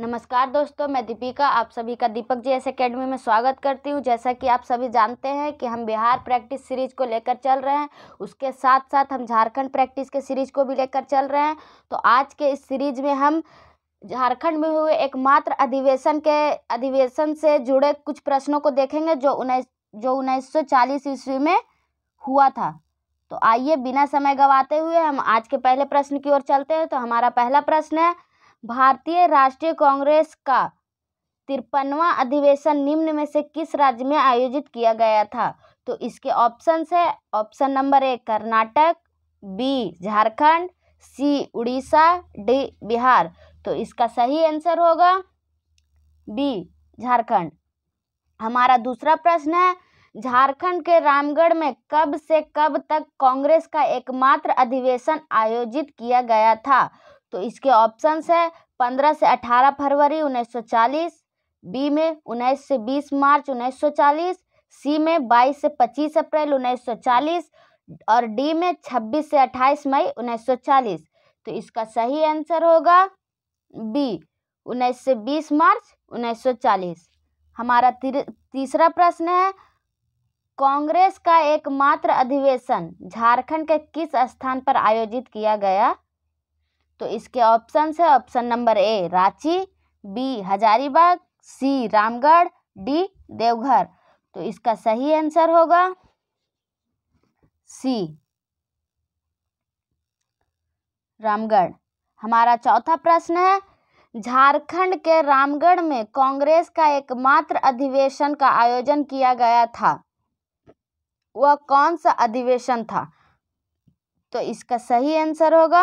नमस्कार दोस्तों मैं दीपिका आप सभी का दीपक जी एस अकेडमी में स्वागत करती हूं जैसा कि आप सभी जानते हैं कि हम बिहार प्रैक्टिस सीरीज को लेकर चल रहे हैं उसके साथ साथ हम झारखंड प्रैक्टिस के सीरीज को भी लेकर चल रहे हैं तो आज के इस सीरीज में हम झारखंड में हुए एकमात्र अधिवेशन के अधिवेशन से जुड़े कुछ प्रश्नों को देखेंगे जो उन्नीस जो उन्नीस ईस्वी में हुआ था तो आइए बिना समय गंवाते हुए हम आज के पहले प्रश्न की ओर चलते हैं तो हमारा पहला प्रश्न है भारतीय राष्ट्रीय कांग्रेस का तिरपनवा अधिवेशन निम्न में से किस राज्य में आयोजित किया गया था तो इसके ऑप्शंस है option number A Karnataka B Jharkhand C Orissa D Bihar तो इसका सही आंसर होगा बी झारखंड हमारा दूसरा प्रश्न है झारखंड के रामगढ़ में कब से कब तक कांग्रेस का एकमात्र अधिवेशन आयोजित किया गया था तो इसके ऑप्शंस है पंद्रह से अठारह फरवरी उन्नीस सौ चालीस बी में उन्नीस से बीस मार्च उन्नीस सौ चालीस सी में बाईस से पच्चीस अप्रैल उन्नीस सौ चालीस और डी में छब्बीस से अट्ठाईस मई उन्नीस सौ चालीस तो इसका सही आंसर होगा बी उन्नीस से बीस मार्च उन्नीस सौ चालीस हमारा तीसरा प्रश्न है कांग्रेस का एकमात्र अधिवेशन झारखंड के किस स्थान पर आयोजित किया गया तो इसके ऑप्शन है option number A Ranchi B Hazaribagh C Ramgarh D Deoghar तो इसका सही आंसर होगा सी रामगढ़ हमारा चौथा प्रश्न है झारखंड के रामगढ़ में कांग्रेस का एकमात्र अधिवेशन का आयोजन किया गया था वह कौन सा अधिवेशन था तो इसका सही आंसर होगा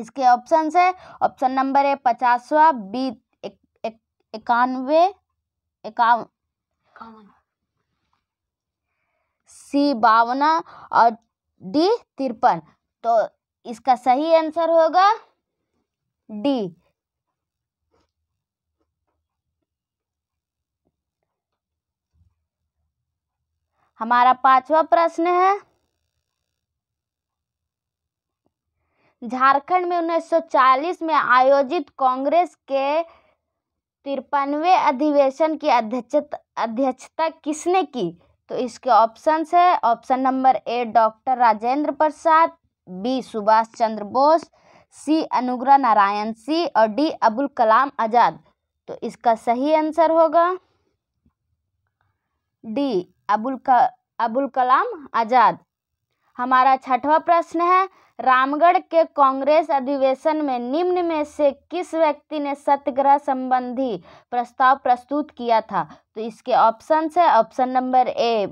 इसके ऑप्शन है ऑप्शन नंबर ए पचासवा बी इक्यानवे सी बावना और डी तिरपन तो इसका सही आंसर होगा डी हमारा पांचवा प्रश्न है झारखंड में 1940 में आयोजित कांग्रेस के तिरपनवे अधिवेशन की अध्यक्षता अध्यक्षता किसने की तो इसके ऑप्शन है option number A doctor Rajendra Prasad B Subhash Chandra Bose C Anugrah Narayan सी और डी अबुल कलाम आज़ाद तो इसका सही आंसर होगा डी अबुल का अबुल कलाम आज़ाद हमारा छठवा प्रश्न है रामगढ़ के कांग्रेस अधिवेशन में निम्न में से किस व्यक्ति ने सत्याग्रह संबंधी प्रस्ताव प्रस्तुत किया था तो इसके ऑप्शन है option number A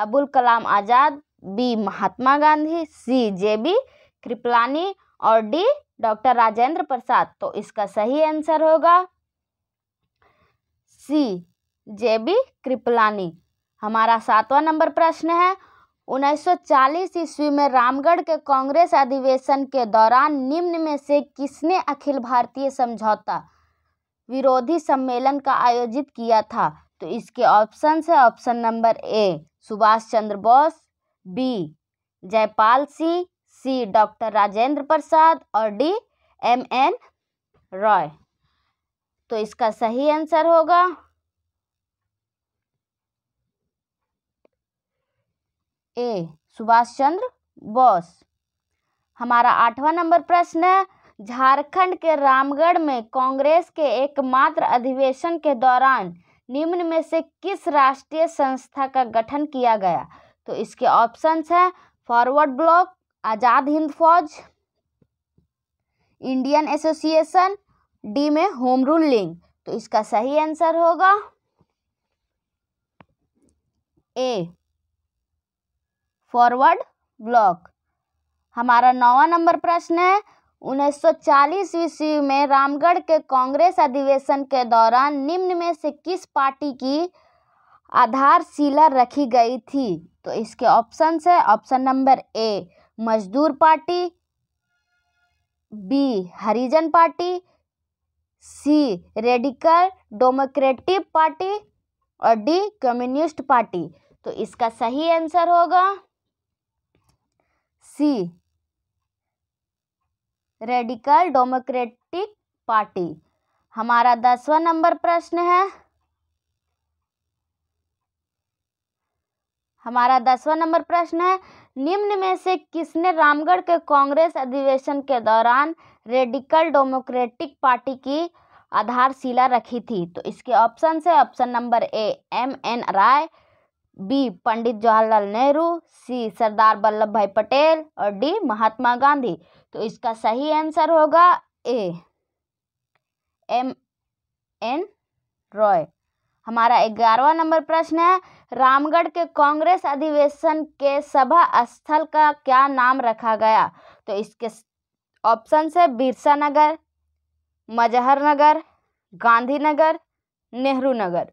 Abul Kalam Azad B Mahatma Gandhi C J B Kripalani और डी डॉक्टर राजेंद्र प्रसाद तो इसका सही आंसर होगा सी जे बी कृपलानी हमारा सातवां नंबर प्रश्न है 1940 ईस्वी में रामगढ़ के कांग्रेस अधिवेशन के दौरान निम्न में से किसने अखिल भारतीय समझौता विरोधी सम्मेलन का आयोजित किया था तो इसके ऑप्शन है option number A Subhash Chandra Bose B Jaipal Singh C doctor Rajendra Prasad और डी एम एन रॉय तो इसका सही आंसर होगा ए सुभाष चंद्र बोस हमारा आठवां नंबर प्रश्न है झारखंड के रामगढ़ में कांग्रेस के एकमात्र अधिवेशन के दौरान निम्न में से किस राष्ट्रीय संस्था का गठन किया गया तो इसके ऑप्शंस हैं forward block Azad Hind Fauj Indian association D में होम रूल लिंग तो इसका सही आंसर होगा ए फॉरवर्ड ब्लॉक हमारा नौवा नंबर प्रश्न है 1940 ईस्वी में रामगढ़ के कांग्रेस अधिवेशन के दौरान निम्न में से किस पार्टी की आधारशिला रखी गई थी तो इसके ऑप्शन है option number A Mazdoor party B Harijan party C radical democratic party और डी कम्युनिस्ट पार्टी तो इसका सही आंसर होगा सी रेडिकल डेमोक्रेटिक पार्टी हमारा दसवा नंबर प्रश्न है हमारा दसवां नंबर प्रश्न है निम्न में से किसने रामगढ़ के कांग्रेस अधिवेशन के दौरान रेडिकल डेमोक्रेटिक पार्टी की आधारशिला रखी थी तो इसके ऑप्शन है option number A M N Roy B Pandit Jawaharlal Nehru C Sardar Vallabh Bhai Patel और डी महात्मा गांधी तो इसका सही आंसर होगा ए एम एन रॉय हमारा ग्यारहवा नंबर प्रश्न है रामगढ़ के कांग्रेस अधिवेशन के सभा स्थल का क्या नाम रखा गया तो इसके ऑप्शन है बिरसा नगर मजहर नगर गांधी नगर नेहरू नगर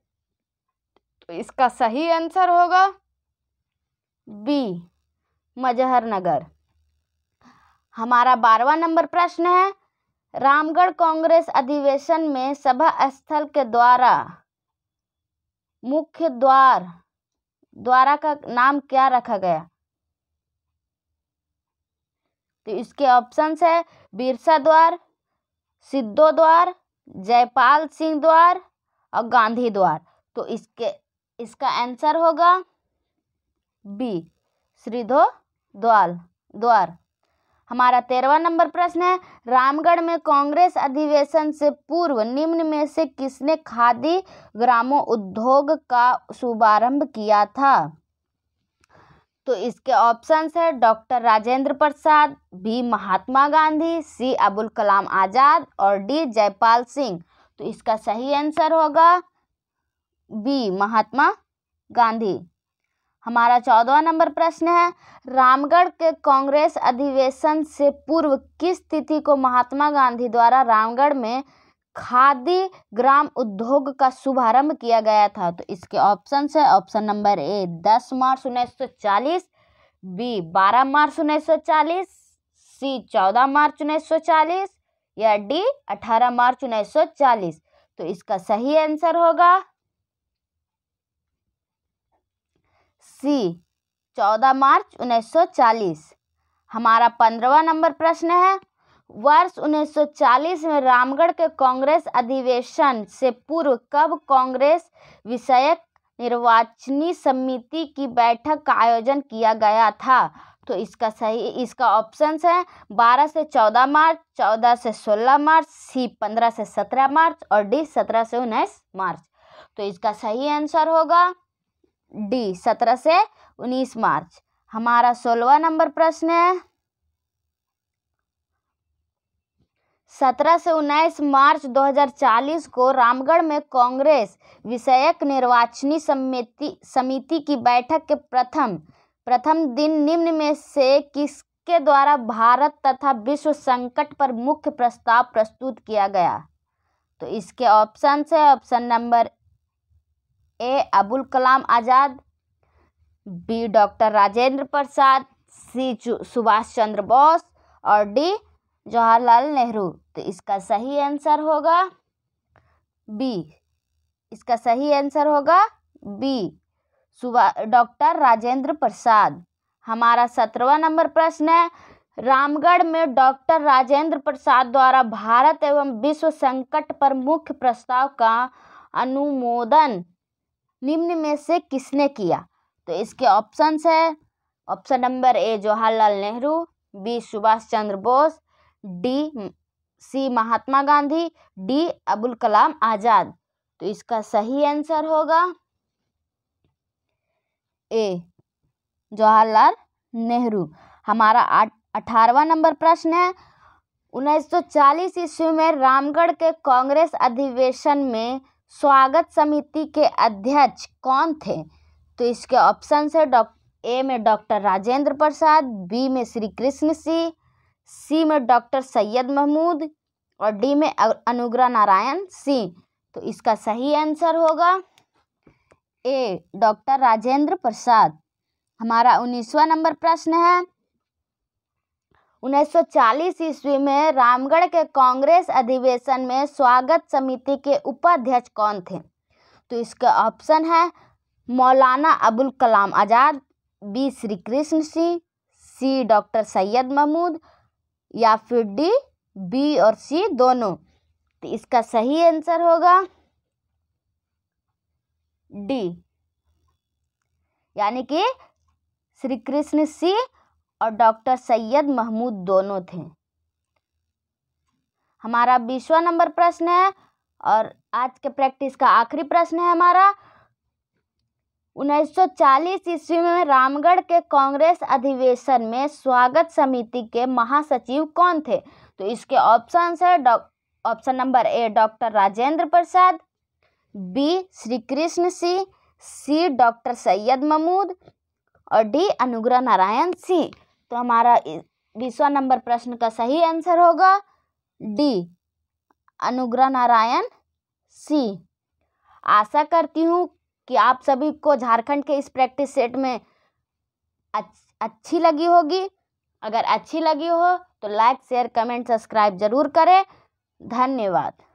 तो इसका सही आंसर होगा बी मजहरनगर हमारा बारवा नंबर प्रश्न है रामगढ़ कांग्रेस अधिवेशन में सभा स्थल के द्वारा मुख्य द्वार द्वारा का नाम क्या रखा गया तो इसके ऑप्शंस है बिरसा द्वार सिद्धो द्वार जयपाल सिंह द्वार और गांधी द्वार तो इसके इसका आंसर होगा बी श्रीधो द्वाल द्वार हमारा तेरहवा नंबर प्रश्न है रामगढ़ में कांग्रेस अधिवेशन से पूर्व निम्न में से किसने खादी ग्रामो उद्योग का शुभारंभ किया था तो इसके ऑप्शंस है doctor Rajendra Prasad B Mahatma Gandhi C Abul Kalam Azad और डी जयपाल सिंह तो इसका सही आंसर होगा बी महात्मा गांधी हमारा चौदवा नंबर प्रश्न है रामगढ़ के कांग्रेस अधिवेशन से पूर्व किस तिथि को महात्मा गांधी द्वारा रामगढ़ में खादी ग्राम उद्योग का शुभारंभ किया गया था तो इसके ऑप्शन है ऑप्शन नंबर ए दस मार्च उन्नीस सौ चालीस बी बारह मार्च उन्नीस सौ चालीस सी चौदह मार्च उन्नीस सौ चालीस या डी अठारह मार्च उन्नीस सौ चालीस तो इसका सही आंसर होगा सी चौदह मार्च 1940 हमारा पंद्रवा नंबर प्रश्न है वर्ष 1940 में रामगढ़ के कांग्रेस अधिवेशन से पूर्व कब कांग्रेस विषयक निर्वाचनी समिति की बैठक का आयोजन किया गया था तो इसका सही इसका ऑप्शन है 12 से 14 मार्च 14 से 16 मार्च सी 15 से 17 मार्च और डी 17 से उन्नीस मार्च तो इसका सही आंसर होगा डी सत्रह से उन्नीस मार्च हमारा सोलवा नंबर प्रश्न है सत्रह से उन्नीस मार्च 2040 को रामगढ़ में कांग्रेस विषयक निर्वाचनी समिति समिति की बैठक के प्रथम प्रथम दिन निम्न में से किसके द्वारा भारत तथा विश्व संकट पर मुख्य प्रस्ताव प्रस्तुत किया गया तो इसके ऑप्शन है option number A Abul Kalam Azad B doctor Rajendra Prasad C Subhash Chandra Bose और डी जवाहरलाल नेहरू तो इसका सही आंसर होगा बी इसका सही आंसर होगा बी सुभा डॉक्टर राजेंद्र प्रसाद हमारा सत्रहवा नंबर प्रश्न है रामगढ़ में डॉक्टर राजेंद्र प्रसाद द्वारा भारत एवं विश्व संकट पर मुख्य प्रस्ताव का अनुमोदन निम्न में से किसने किया तो इसके ऑप्शंस है option number A Jawaharlal Nehru B Subhash Chandra Bose D C Mahatma Gandhi D Abul Kalam Azad तो इसका सही आंसर होगा ए जवाहरलाल नेहरू हमारा अठारवा नंबर प्रश्न है 1940 ईस्वी में रामगढ़ के कांग्रेस अधिवेशन में स्वागत समिति के अध्यक्ष कौन थे तो इसके ऑप्शन है डॉ ए में डॉक्टर राजेंद्र प्रसाद बी में श्री कृष्ण सिंह सी में डॉक्टर सैयद महमूद और डी में अनुग्रह नारायण सिंह तो इसका सही आंसर होगा ए डॉक्टर राजेंद्र प्रसाद हमारा उन्नीसवा नंबर प्रश्न है 1940 ईस्वी में रामगढ़ के कांग्रेस अधिवेशन में स्वागत समिति के उपाध्यक्ष कौन थे तो इसका ऑप्शन है Maulana Abul Kalam Azad B Shri Krishna Singh C doctor Syed Mahmud या फिर डी बी और सी दोनों तो इसका सही आंसर होगा डी यानी कि श्री कृष्ण सिंह और डॉक्टर सैयद महमूद दोनों थे हमारा बीसवा नंबर प्रश्न है और आज के प्रैक्टिस का आखिरी प्रश्न है हमारा 1940 ईस्वी में रामगढ़ के कांग्रेस अधिवेशन में स्वागत समिति के महासचिव कौन थे तो इसके ऑप्शन है option number A doctor Rajendra Prasad B Shri Krishna Singh C doctor Syed Mahmud और डी अनुग्रह नारायण सिंह तो हमारा बीसवा नंबर प्रश्न का सही आंसर होगा डी अनुग्रह नारायण सी आशा करती हूँ कि आप सभी को झारखंड के इस प्रैक्टिस सेट में अच्छी लगी होगी अगर अच्छी लगी हो तो लाइक शेयर कमेंट सब्सक्राइब ज़रूर करें धन्यवाद